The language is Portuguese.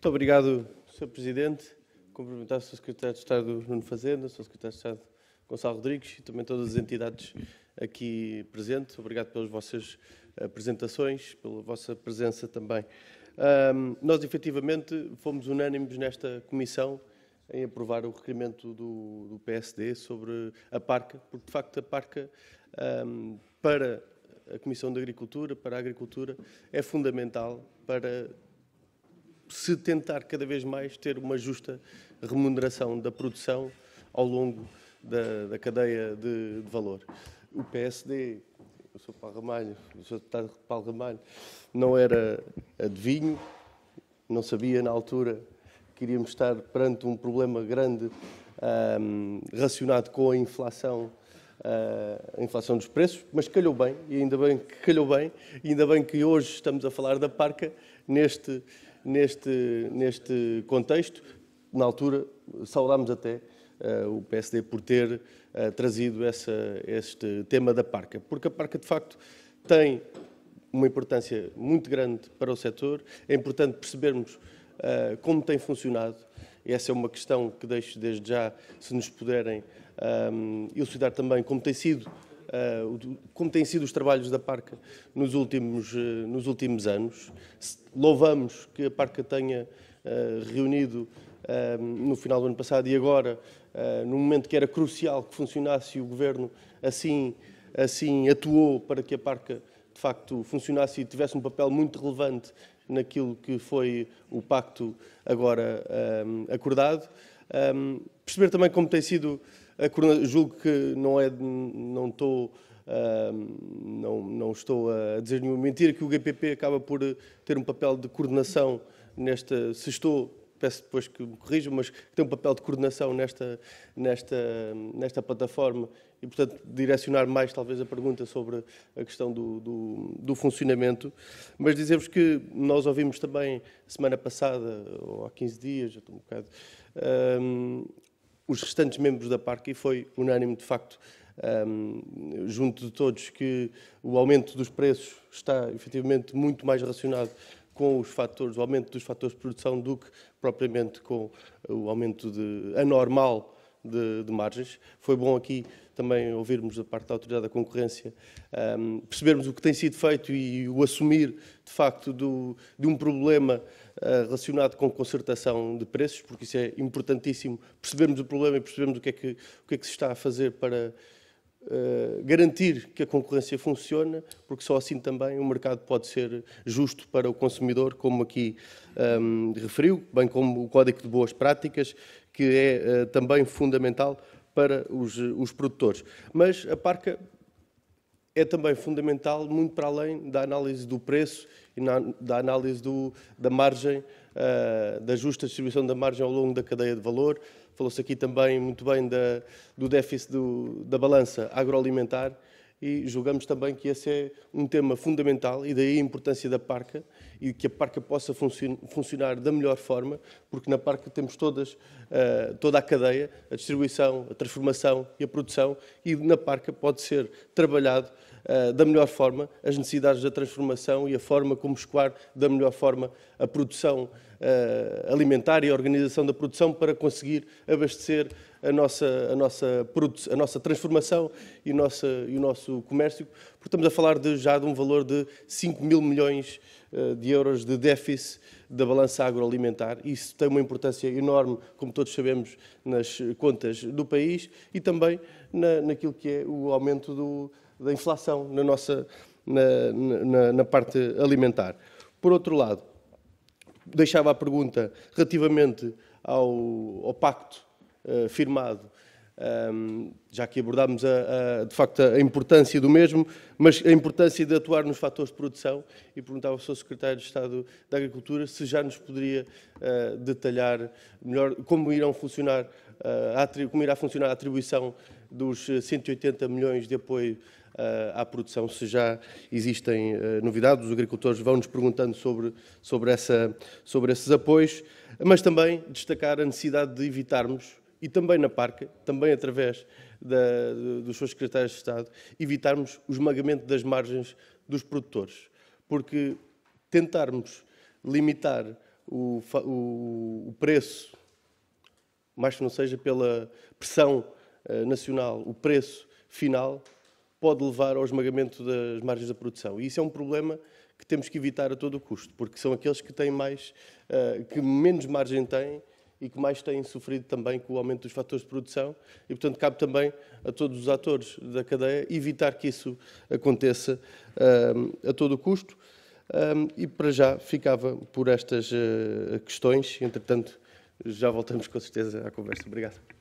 Muito obrigado, Sr. Presidente. Cumprimentar o Sr. Secretário de Estado Nuno Fazenda, o Sr. Secretário de Estado Gonçalo Rodrigues e também todas as entidades aqui presentes. Obrigado pelas vossas apresentações, pela vossa presença também. Um, nós, efetivamente, fomos unânimes nesta comissão em aprovar o requerimento do, do PSD sobre a parca, porque, de facto, a parca um, para a Comissão de Agricultura, para a Agricultura, é fundamental para se tentar cada vez mais ter uma justa remuneração da produção ao longo da, da cadeia de, de, valor. O PSD, o Sr. Paulo Ramalho, o Sr. Deputado Paulo Ramalho, não era adivinho, não sabia na altura que iríamos estar perante um problema grande um, relacionado com a inflação ah, a inflação dos preços, mas calhou bem, e ainda bem que calhou bem, e ainda bem que hoje estamos a falar da parca neste, neste, neste contexto. Na altura, saudámos até uh, o PSD por ter uh, trazido essa, este tema da parca, porque a parca, de facto, tem uma importância muito grande para o setor. É importante percebermos uh, como tem funcionado. Essa é uma questão que deixo desde já, se nos puderem um, ehm, elucidar também como tem sido ah, como têm sido os trabalhos da Parca nos últimos, ah, nos últimos anos. Louvamos que a Parca tenha ah, reunido no final do ano passado e agora, num momento que era crucial que funcionasse o Governo assim, assim atuou para que a Parca de facto funcionasse e tivesse um papel muito relevante naquilo que foi o pacto agora acordado. perceber também como tem sido a Julgo que não é, não estou, uh, não, não estou a dizer nenhuma mentira que o GPP acaba por ter um papel de coordenação nesta. Se estou peço depois que me corrijam, mas que tem um papel de coordenação nesta, nesta, nesta plataforma e, portanto, direcionar mais talvez a pergunta sobre a questão do, do, do funcionamento. Mas dizemos que nós ouvimos também, semana passada, ou há 15 dias, já estou um bocado, um, ah, os restantes membros da PARC e foi unânime, de facto, um, junto de todos, que o aumento dos preços está efetivamente muito mais relacionado com os fatores, o aumento dos fatores de produção do que propriamente com o aumento de, anormal de, de, margens. Foi bom aqui também ouvirmos da parte da Autoridade da Concorrência, um, ehm, percebermos o que tem sido feito e o assumir, de facto, do, de um problema uh, relacionado com concertação de preços, porque isso é importantíssimo, percebermos o problema e percebermos o que é que, o que, é que se está a fazer para uh, garantir que a concorrência funciona, porque só assim também o mercado pode ser justo para o consumidor, como aqui um, ehm, referiu, bem como o Código de Boas Práticas que é eh, também fundamental para os, os produtores. Mas a parca é também fundamental, muito para além da análise do preço e na, da análise do, da margem, uh, da justa distribuição da margem ao longo da cadeia de valor. Falou-se aqui também muito bem da, do déficit do, da balança agroalimentar e julgamos também que esse é um tema fundamental e daí a importância da parca e que a parca possa funcionar da melhor forma, porque na parca temos todas, eh, toda a cadeia, a distribuição, a transformação e a produção e na parca pode ser trabalhado eh, da melhor forma as necessidades da transformação e a forma como escoar da melhor forma a produção eh, alimentar e a organização da produção para conseguir abastecer a nossa, a nossa, a nossa transformação e, nossa, e o nosso comércio, porque estamos a falar de, já de um valor de 5 mil milhões eh, de euros de déficit da balança agroalimentar. Isso tem uma importância enorme, como todos sabemos, nas contas do país e também na, naquilo que é o aumento do, da inflação na, nossa, na, na, na parte alimentar. Por outro lado, deixava a pergunta relativamente ao, ao pacto eh, firmado. Um, já que abordámos a, a, de facto a importância do mesmo, mas a importância de atuar nos fatores de produção, e perguntava ao Sr. Secretário de Estado da Agricultura se já nos poderia uh, detalhar melhor como irão funcionar, uh, como irá funcionar a atribuição dos 180 milhões de apoio uh, à produção, se já existem novidades, os agricultores vão nos perguntando sobre, sobre, essa, sobre esses apoios, mas também destacar a necessidade de evitarmos e também na Parca, também através da, dos seus secretários de Estado, evitarmos o esmagamento das margens dos produtores. Porque tentarmos limitar o, o, o preço, mais que não seja pela pressão eh, nacional, o preço final, pode levar ao esmagamento das margens da produção. E isso é um problema que temos que evitar a todo o custo, porque são aqueles que têm mais, eh, que menos margem têm e que mais têm sofrido também com o aumento dos fatores de produção. E, portanto, cabe também a todos os atores da cadeia evitar que isso aconteça ah, a todo custo. Ah, e para já ficava por estas ah, questões. Entretanto, já voltamos com certeza à conversa. Obrigado.